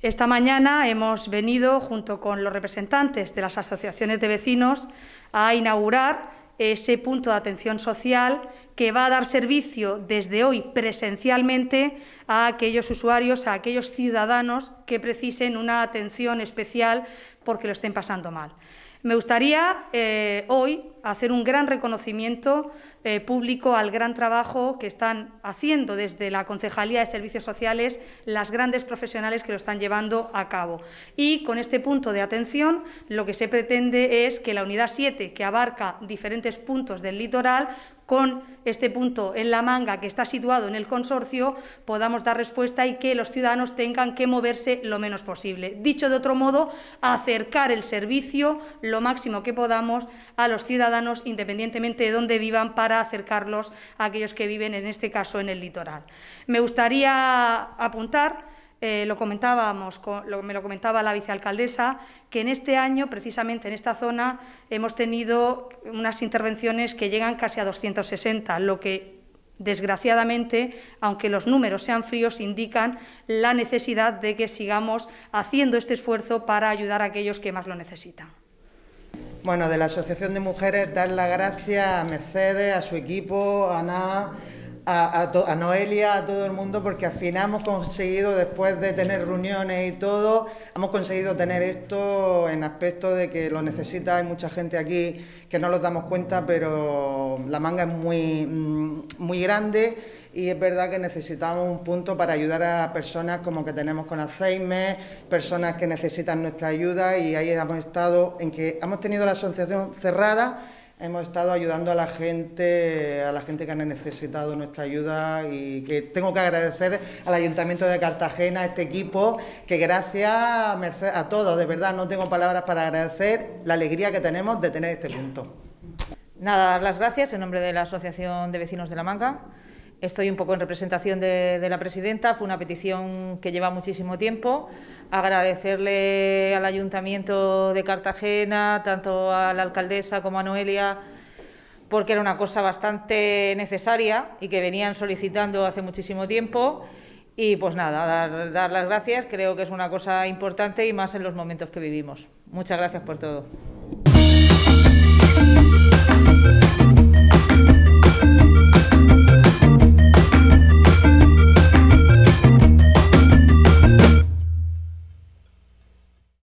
Esta mañana hemos venido, junto con los representantes de las asociaciones de vecinos, a inaugurar ese punto de atención social que va a dar servicio desde hoy presencialmente a aquellos usuarios, a aquellos ciudadanos que precisen una atención especial porque lo estén pasando mal. Me gustaría eh, hoy hacer un gran reconocimiento eh, público al gran trabajo que están haciendo desde la Concejalía de Servicios Sociales las grandes profesionales que lo están llevando a cabo. Y con este punto de atención lo que se pretende es que la unidad 7, que abarca diferentes puntos del litoral, con este punto en la manga que está situado en el consorcio, podamos dar respuesta y que los ciudadanos tengan que moverse lo menos posible. Dicho de otro modo, acercar el servicio lo máximo que podamos a los ciudadanos independientemente de dónde vivan, para acercarlos a aquellos que viven, en este caso, en el litoral. Me gustaría apuntar eh, lo comentábamos, me lo comentaba la vicealcaldesa, que en este año, precisamente en esta zona, hemos tenido unas intervenciones que llegan casi a 260, lo que desgraciadamente, aunque los números sean fríos, indican la necesidad de que sigamos haciendo este esfuerzo para ayudar a aquellos que más lo necesitan. Bueno, de la Asociación de Mujeres, dar las gracias a Mercedes, a su equipo, a Ana, a, Noelia, a todo el mundo, porque al final hemos conseguido, después de tener reuniones y todo, hemos conseguido tener esto en aspecto de que lo necesita, hay mucha gente aquí que no nos damos cuenta, pero la manga es muy, mm, muy grande y es verdad que necesitamos un punto para ayudar a personas como que tenemos con Alzheimer, personas que necesitan nuestra ayuda y ahí hemos estado en que hemos tenido la asociación cerrada, hemos estado ayudando a la gente, a la gente que ha necesitado nuestra ayuda y que tengo que agradecer al Ayuntamiento de Cartagena, a este equipo, que gracias a, a todos, de verdad no tengo palabras para agradecer la alegría que tenemos de tener este punto. Nada, las gracias en nombre de la Asociación de Vecinos de la Manga. Estoy un poco en representación de, la presidenta, fue una petición que lleva muchísimo tiempo. Agradecerle al Ayuntamiento de Cartagena, tanto a la alcaldesa como a Noelia, porque era una cosa bastante necesaria y que venían solicitando hace muchísimo tiempo. Y pues nada, dar las gracias, creo que es una cosa importante y más en los momentos que vivimos. Muchas gracias por todo.